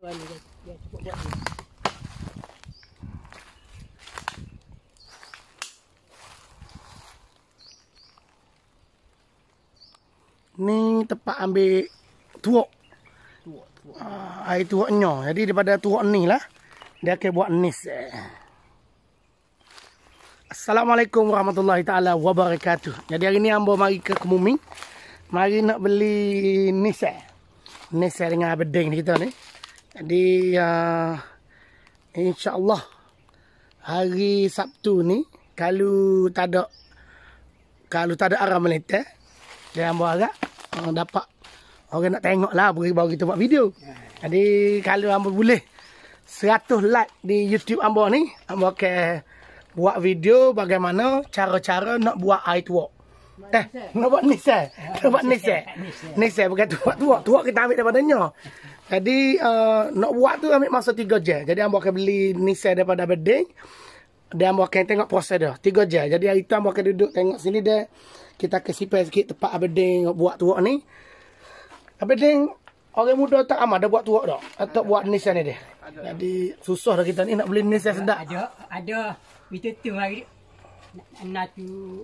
Ni tempat ambil tuak. Tuak, tuak. Ah, air tuaknya. Jadi daripada tuak ni lah. Dia akan buat nis. Eh. Assalamualaikum warahmatullahi ta'ala wabarakatuh. Jadi hari ni ambo mari ke Kemuming. Mari nak beli nis. Eh. Nis eh, dengan abedeng kita ni. Jadi uh, ya, Allah Hari Sabtu ni Kalau tak ada Kalau tak ada arah melita Dia ambil arah uh, Dapat Orang nak tengok lah Baru kita buat video Jadi kalau ambo boleh 100 like di YouTube ambo ni ambo ke buat video bagaimana cara-cara nak buat artwork. Teh, eh? nak buat nisai. Eh? Eh, nak buat nisai. Nisai bukan tua-tua. Tua kita ambil daripadanya. Jadi, uh, nak buat tu ambil masa tiga je. Jadi, ambil akan beli nisai daripada bedeng. Dia ambil akan tengok proses dia. Tiga je. Jadi, hari tu ambil akan duduk tengok sini dia. Kita akan sipai sikit tempat bedeng buat tua ni. Bedeng, orang muda tak amat dah buat tua tak? Atau buat nisai ni dia? Jadi, susah dah kita ni nak beli nisai sedap. Ada. Ada. Kita tu hari ni. Nak tu,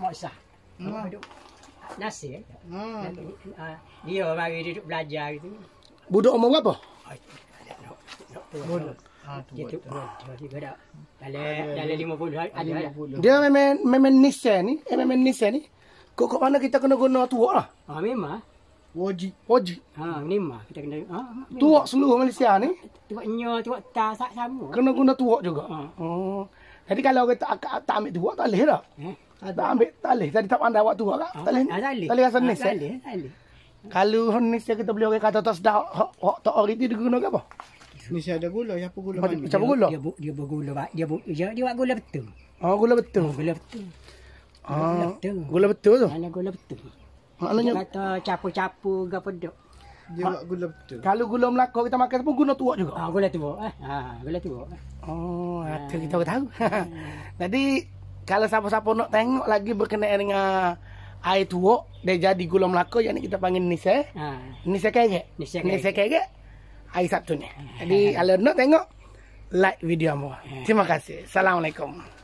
maksah. Nasi eh? Hmm. Nasi, uh, dia duduk belajar gitu. Budak umur berapa? Budak. Ah, dia tu ah, dia dia dia dia dia dia dia dia dia dia dia dia ni dia eh, dia mana kita kena guna tua lah ah, memang wajib wajib ha ah, ni mah kita kena ah, ah tua seluruh Malaysia ni tua nyo tua ta sama kena guna tua juga ha ah. oh. jadi kalau kita tak ambil tua tak leh dah eh? Tak ambil talih. Tadi tak pandai awak tu kak. Ah, ah, talih. Talih. Ah, talih rasa eh, nis. Talih. Kalau nis dia kita beli orang kata tak sedap. Hak tak ori dia apa? Nis ada gula. Ya apa gula mana? Macam gula? Dia buat gula. Dia, buat gula betul. Oh gula betul. Oh, gula betul. gula betul tu. Mana gula betul? Maknanya kata capu-capu gapo dok. Dia buat gula betul. Kalau gula Melaka kita makan pun guna tuak juga. Ah, gula tuak eh. Ah, gula tuak. Oh, ah. kita tahu. Jadi kalau siapa-siapa nak tengok lagi berkenaan dengan air tua dia jadi gula melaka yang kita panggil nise eh. ha. nise kege nise kege air sabtu ni ha. jadi kalau nak tengok like video mu ha. terima kasih assalamualaikum